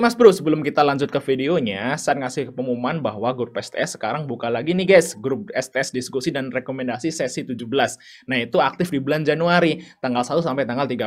Oke Mas Bro, sebelum kita lanjut ke videonya, saya ngasih pengumuman bahwa grup STS sekarang buka lagi nih guys, grup STS diskusi dan rekomendasi sesi 17. Nah itu aktif di bulan Januari, tanggal 1 sampai tanggal 30.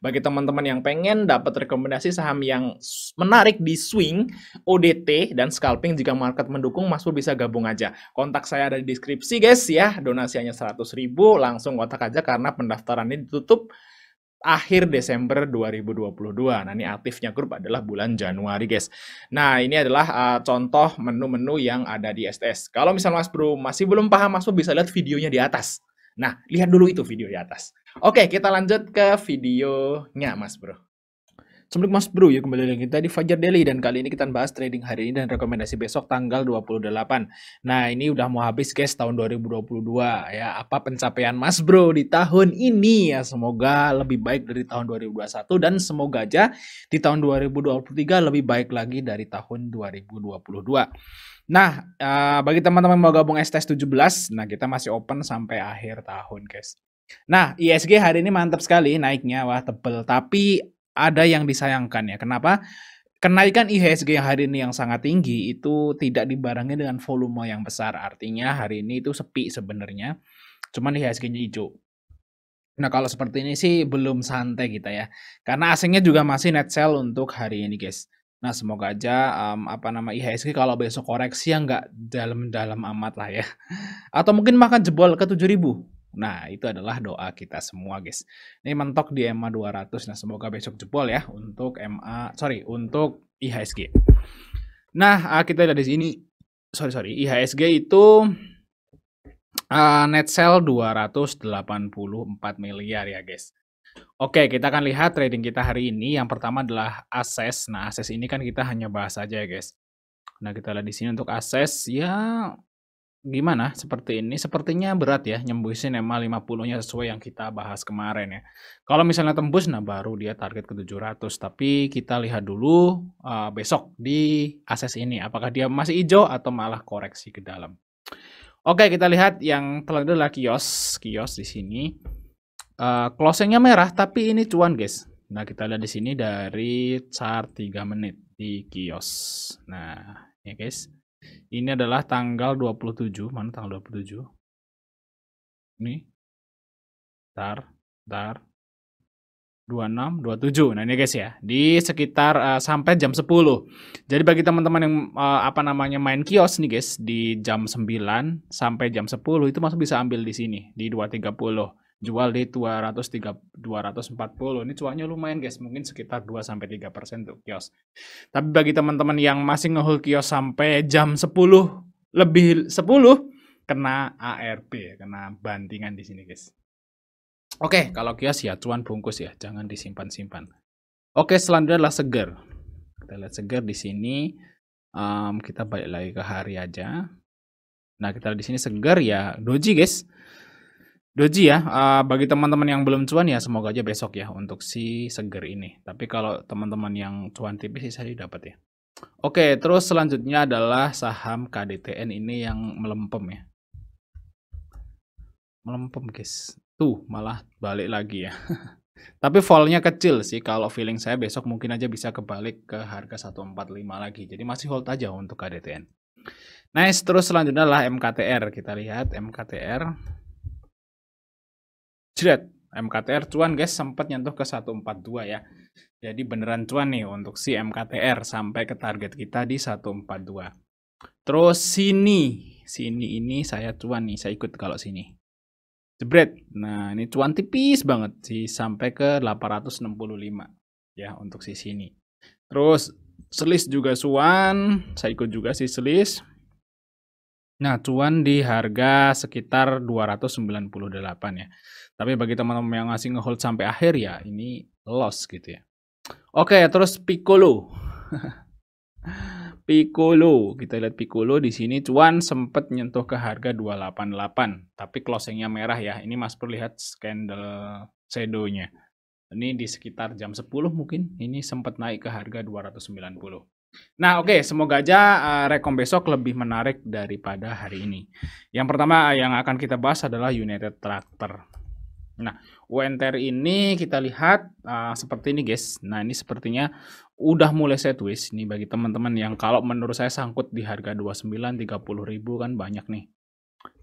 Bagi teman-teman yang pengen dapat rekomendasi saham yang menarik di swing, ODT, dan scalping jika market mendukung, Mas Bro bisa gabung aja. Kontak saya ada di deskripsi guys ya, donasi hanya 100 ribu, langsung kotak aja karena pendaftaran ini ditutup akhir Desember 2022. Nah, ini aktifnya grup adalah bulan Januari, guys. Nah, ini adalah uh, contoh menu-menu yang ada di STS. Kalau misalnya Mas Bro masih belum paham, Mas Bro bisa lihat videonya di atas. Nah, lihat dulu itu video di atas. Oke, kita lanjut ke videonya, Mas Bro. Assalamualaikum Mas Bro, ya kembali lagi kita di Fajar Daily dan kali ini kita bahas trading hari ini dan rekomendasi besok tanggal 28. Nah, ini udah mau habis guys tahun 2022 ya. Apa pencapaian Mas Bro di tahun ini ya? Semoga lebih baik dari tahun 2021 dan semoga aja di tahun 2023 lebih baik lagi dari tahun 2022. Nah, eh, bagi teman-teman mau gabung STS 17, nah kita masih open sampai akhir tahun guys. Nah, ISG hari ini mantap sekali naiknya, wah tebel. Tapi ada yang disayangkan ya. Kenapa? Kenaikan IHSG yang hari ini yang sangat tinggi itu tidak dibarengi dengan volume yang besar. Artinya hari ini itu sepi sebenarnya. Cuman IHSG-nya hijau. Nah kalau seperti ini sih belum santai kita ya. Karena asingnya juga masih net sell untuk hari ini guys. Nah semoga aja um, apa nama IHSG kalau besok koreksi ya nggak dalam-dalam amat lah ya. Atau mungkin makan jebol ke 7000 Nah, itu adalah doa kita semua, guys. Ini mentok di MA 200. Nah, semoga besok jebol ya untuk MA, sorry, untuk IHSG. Nah, ah, kita lihat di sini. Sorry, sorry. IHSG itu uh, net sell 284 miliar ya, guys. Oke, kita akan lihat trading kita hari ini. Yang pertama adalah ases Nah, ases ini kan kita hanya bahas aja ya, guys. Nah, kita lihat di sini untuk ases ya gimana seperti ini sepertinya berat ya nyembusin EMA 50-nya sesuai yang kita bahas kemarin ya. Kalau misalnya tembus nah baru dia target ke 700 tapi kita lihat dulu uh, besok di ases ini apakah dia masih hijau atau malah koreksi ke dalam. Oke, kita lihat yang telah adalah kios, kios di sini. Uh, closingnya merah tapi ini cuan guys. Nah, kita lihat di sini dari chart 3 menit di kios. Nah, ya guys. Ini adalah tanggal 27. Mana tanggal 27? Ini. Bentar, bentar. 26, 27. Nah, ini guys ya. Di sekitar uh, sampai jam 10. Jadi bagi teman-teman yang uh, apa namanya main kios nih guys di jam 9 sampai jam 10 itu masih bisa ambil di sini di 230 jual di 230 240 ini cuannya lumayan guys mungkin sekitar 2 sampai 3 persen untuk kios tapi bagi teman-teman yang masih ngehold kios sampai jam 10 lebih 10 kena ARB kena bantingan di sini guys Oke, kalau kios ya cuan bungkus ya, jangan disimpan-simpan. Oke, selanjutnya adalah seger. Kita lihat seger di sini. Um, kita balik lagi ke hari aja. Nah, kita di sini seger ya doji guys. Doji ya, uh, bagi teman-teman yang belum cuan ya semoga aja besok ya untuk si Seger ini. Tapi kalau teman-teman yang cuan tipis sih saya dapat ya. Oke, terus selanjutnya adalah saham KDTN ini yang melempem ya. Melempem guys. Tuh, malah balik lagi ya. Tapi fallnya kecil sih kalau feeling saya besok mungkin aja bisa kebalik ke harga 145 lagi. Jadi masih hold aja untuk KDTN. Nice, terus selanjutnya adalah MKTR. Kita lihat MKTR jret MKTR cuan guys sempat nyentuh ke 142 ya. Jadi beneran cuan nih untuk si MKTR sampai ke target kita di 142. Terus sini, sini ini saya cuan nih, saya ikut kalau sini. Jebret. Nah, ini cuan tipis banget sih sampai ke 865 ya untuk si sini. Terus selis juga cuan, saya ikut juga si selis Nah, cuan di harga sekitar 298 ya. Tapi bagi teman-teman yang masih ngehold sampai akhir ya, ini loss gitu ya. Oke, terus Piccolo. Piccolo, kita lihat Piccolo di sini cuan sempat nyentuh ke harga 288, tapi closingnya merah ya. Ini Mas perlihat lihat sedonya. Ini di sekitar jam 10 mungkin, ini sempat naik ke harga 290. Nah, oke, okay, semoga aja uh, rekom besok lebih menarik daripada hari ini. Yang pertama eh, yang akan kita bahas adalah United Tractor. Nah, UNTR ini kita lihat uh, seperti ini, guys. Nah, ini sepertinya udah mulai sideways nih bagi teman-teman yang kalau menurut saya sangkut di harga 29 30000 kan banyak nih.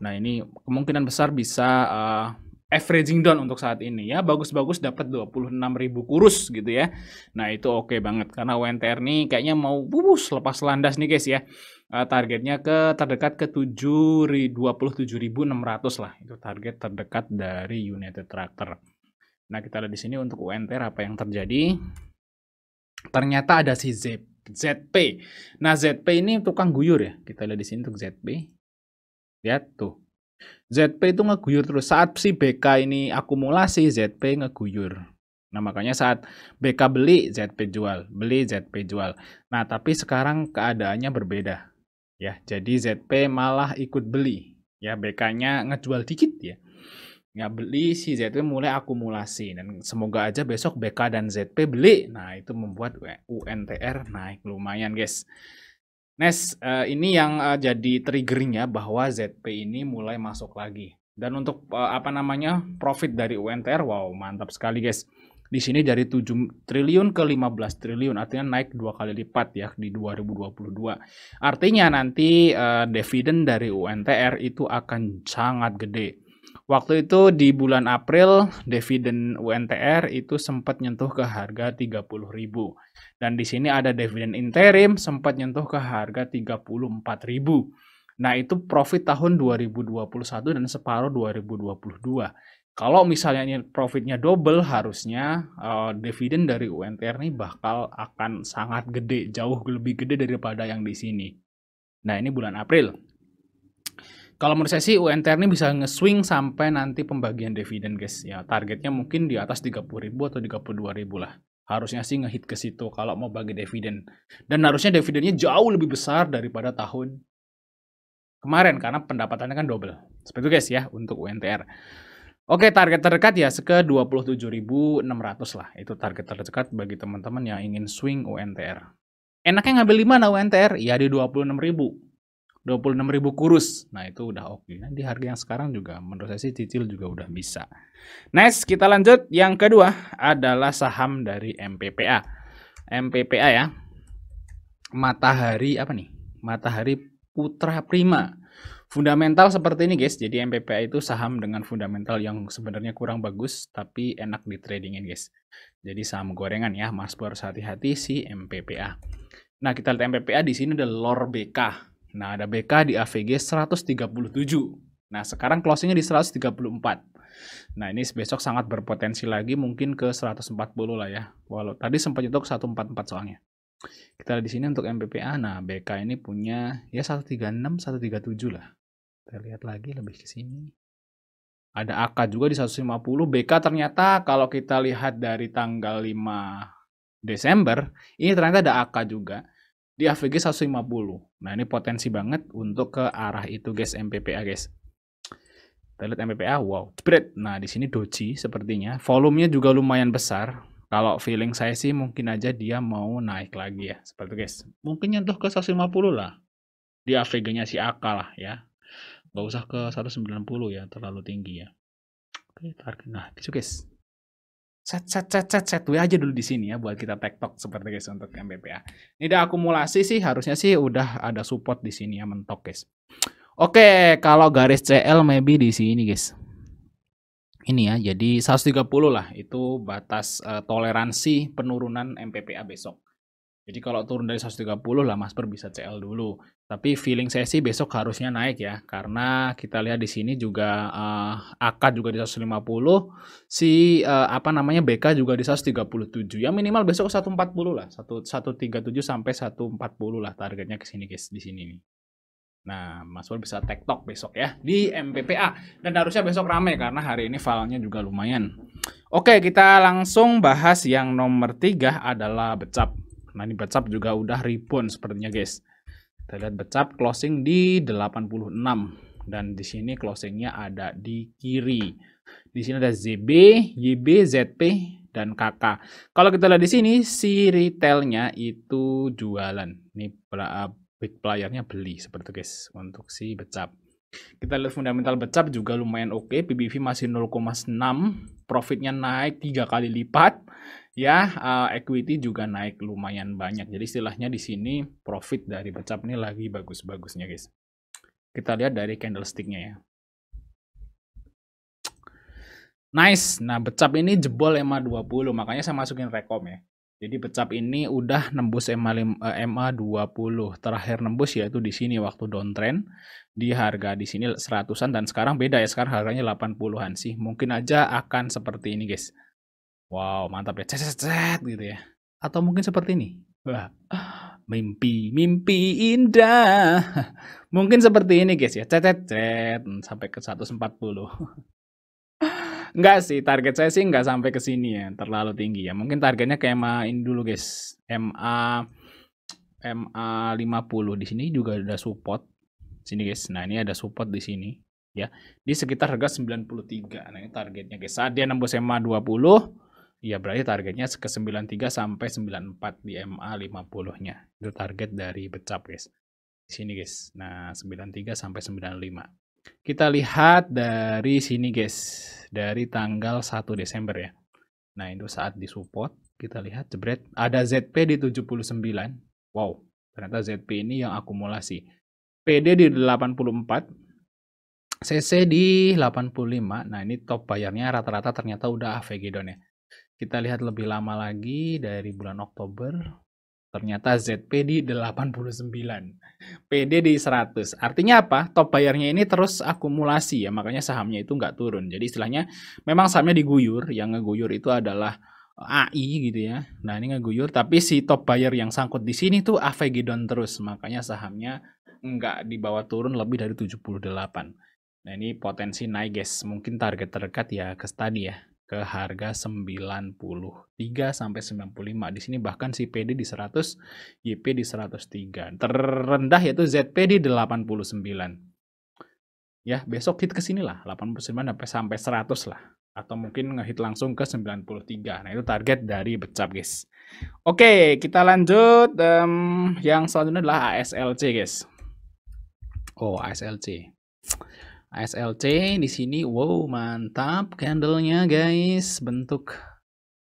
Nah, ini kemungkinan besar bisa uh, averaging down untuk saat ini ya. Bagus-bagus dapat 26.000 kurus gitu ya. Nah itu oke okay banget karena WNTR nih kayaknya mau bubus lepas landas nih guys ya. Uh, targetnya ke terdekat ke 27.600 lah. Itu target terdekat dari United Tractor. Nah kita lihat di sini untuk UNTR apa yang terjadi. Ternyata ada si Z, ZP. Nah ZP ini tukang guyur ya. Kita lihat di sini untuk ZP. Lihat tuh ZP itu ngeguyur terus. Saat si BK ini akumulasi, ZP ngeguyur. Nah, makanya saat BK beli, ZP jual. Beli, ZP jual. Nah, tapi sekarang keadaannya berbeda. Ya, jadi ZP malah ikut beli. Ya, BK-nya ngejual dikit ya. Ya, beli si ZP mulai akumulasi. Dan semoga aja besok BK dan ZP beli. Nah, itu membuat UNTR naik lumayan, guys. Nes, eh, ini yang uh, jadi triggernya bahwa ZP ini mulai masuk lagi. Dan untuk eh, apa namanya profit dari UNTR, wow mantap sekali guys. Di sini dari 7 triliun ke 15 triliun, artinya naik dua kali lipat ya di 2022. Artinya nanti uh, dividen dari UNTR itu akan sangat gede. Waktu itu di bulan April, dividen UNTR itu sempat nyentuh ke harga 30.000. Dan di sini ada dividen interim sempat nyentuh ke harga 34.000. Nah, itu profit tahun 2021 dan separuh 2022. Kalau misalnya profitnya double, harusnya uh, dividen dari UNTR ini bakal akan sangat gede, jauh lebih gede daripada yang di sini. Nah, ini bulan April kalau menurut saya sih UNTR ini bisa nge-swing sampai nanti pembagian dividen guys ya targetnya mungkin di atas 30 ribu atau 32 ribu lah harusnya sih ngehit ke situ kalau mau bagi dividen dan harusnya dividennya jauh lebih besar daripada tahun kemarin karena pendapatannya kan double seperti itu guys ya untuk UNTR Oke, target terdekat ya ke 27.600 lah. Itu target terdekat bagi teman-teman yang ingin swing UNTR. Enaknya ngambil di mana UNTR? Ya di 26.000 26.000 kurus. Nah, itu udah oke. Okay. Nah, di harga yang sekarang juga menurut saya sih cicil juga udah bisa. Next, kita lanjut. Yang kedua adalah saham dari MPPA. MPPA ya. Matahari apa nih? Matahari Putra Prima. Fundamental seperti ini guys. Jadi MPPA itu saham dengan fundamental yang sebenarnya kurang bagus tapi enak di tradingin guys. Jadi saham gorengan ya. Mas harus hati-hati si MPPA. Nah, kita lihat MPPA di sini ada LOR BK. Nah, ada BK di AVG 137. Nah, sekarang closingnya di 134. Nah, ini besok sangat berpotensi lagi mungkin ke 140 lah ya. Walau tadi sempat nyetok 144 soalnya. Kita lihat di sini untuk MPPA. Nah, BK ini punya ya 136, 137 lah. Kita lihat lagi lebih ke sini. Ada AK juga di 150. BK ternyata kalau kita lihat dari tanggal 5 Desember, ini ternyata ada AK juga di AVG 150. Nah, ini potensi banget untuk ke arah itu guys MPPA guys. Kita lihat MPPA, wow, spread Nah, di sini doji sepertinya. Volumenya juga lumayan besar. Kalau feeling saya sih mungkin aja dia mau naik lagi ya. Seperti guys. Mungkin nyentuh ke 150 lah. Di AVG-nya si AK lah ya. Nggak usah ke 190 ya, terlalu tinggi ya. Oke, target. Nah, gitu guys set set set set set aja dulu di sini ya buat kita tektok seperti guys untuk MBPA. Ini udah akumulasi sih harusnya sih udah ada support di sini ya mentok guys. Oke, kalau garis CL maybe di sini guys. Ini ya, jadi 130 lah itu batas uh, toleransi penurunan MPPA besok. Jadi kalau turun dari 130 lah Mas Per bisa CL dulu. Tapi feeling saya sih besok harusnya naik ya. Karena kita lihat di sini juga uh, eh, AK juga di 150. Si uh, apa namanya BK juga di 137. Ya minimal besok 140 lah. 1, 137 sampai 140 lah targetnya ke sini guys. Di sini nih. Nah, Mas Pur bisa tektok besok ya di MPPA. Dan harusnya besok rame karena hari ini filenya juga lumayan. Oke, kita langsung bahas yang nomor 3 adalah Becap. Nah ini Becap juga udah rebound sepertinya guys. Kita lihat Becap closing di 86 dan di sini closingnya ada di kiri. Di sini ada ZB, YB, ZP dan KK. Kalau kita lihat di sini si retailnya itu jualan. Ini uh, big playernya beli seperti itu guys untuk si Becap. Kita lihat fundamental Becap juga lumayan oke, okay. PBV masih 0,6, profitnya naik 3 kali lipat ya uh, equity juga naik lumayan banyak. Jadi istilahnya di sini profit dari pecap ini lagi bagus-bagusnya guys. Kita lihat dari candlesticknya ya. Nice. Nah, pecap ini jebol EMA 20, makanya saya masukin rekom ya. Jadi pecap ini udah nembus EMA, EMA 20. Terakhir nembus yaitu di sini waktu downtrend di harga di sini seratusan dan sekarang beda ya. Sekarang harganya 80-an sih. Mungkin aja akan seperti ini, guys. Wow, mantap ya. Cet, cet, cet gitu ya. Atau mungkin seperti ini. Wah. Mimpi, mimpi indah. Mungkin seperti ini guys ya. Cet, cet, cet. Sampai ke 140. Enggak sih, target saya sih enggak sampai ke sini ya. Terlalu tinggi ya. Mungkin targetnya ke MA ini dulu guys. MA MA 50 di sini juga ada support. Sini guys. Nah, ini ada support di sini ya. Di sekitar harga 93. Nah, ini targetnya guys. Saat dia nembus MA 20, Ya berarti targetnya ke 93 sampai 94 di MA 50-nya. Itu target dari Becap, guys. Di sini, guys. Nah, 93 sampai 95. Kita lihat dari sini, guys. Dari tanggal 1 Desember ya. Nah, itu saat disupport, kita lihat jebret ada ZP di 79. Wow, ternyata ZP ini yang akumulasi. PD di 84, CC di 85. Nah, ini top bayarnya rata-rata ternyata udah AVG down ya. Kita lihat lebih lama lagi dari bulan Oktober. Ternyata ZP di 89, PD di 100. Artinya apa? Top bayarnya ini terus akumulasi ya, makanya sahamnya itu nggak turun. Jadi istilahnya memang sahamnya diguyur, yang ngeguyur itu adalah AI gitu ya. Nah ini ngeguyur, tapi si top buyer yang sangkut di sini tuh AVG down terus, makanya sahamnya nggak dibawa turun lebih dari 78. Nah ini potensi naik guys, mungkin target terdekat ya ke tadi ya, ke harga 93 sampai 95. Di sini bahkan si PD di 100, YP di 103. Terendah yaitu ZP di 89. Ya, besok hit ke sinilah 89 sampai sampai 100 lah atau mungkin ngehit langsung ke 93. Nah, itu target dari Becap, guys. Oke, kita lanjut um, yang selanjutnya adalah ASLC, guys. Oh, ASLC. ASLC di sini wow mantap candlenya guys bentuk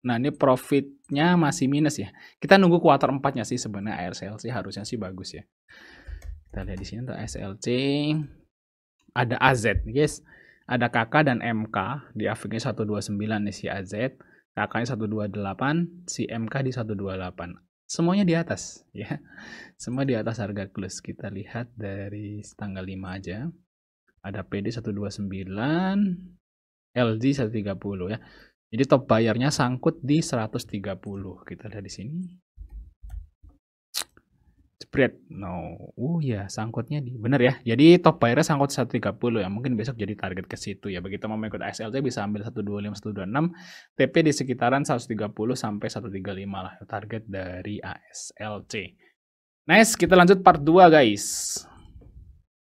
nah ini profitnya masih minus ya kita nunggu kuarter empatnya sih sebenarnya ASLC harusnya sih bagus ya kita lihat di sini untuk ASLC ada AZ guys ada KK dan MK di afiknya 129 nih si AZ KK-nya 128 si MK di 128 semuanya di atas ya semua di atas harga close kita lihat dari tanggal 5 aja ada PD129 LG 130 ya jadi top bayarnya sangkut di 130 kita lihat di sini spread no oh ya sangkutnya di bener ya jadi top bayarnya sangkut 130 ya mungkin besok jadi target ke situ ya begitu mau ikut ASLT bisa ambil 125 126 TP di sekitaran 130 sampai 135 lah target dari ASLC nice kita lanjut part 2 guys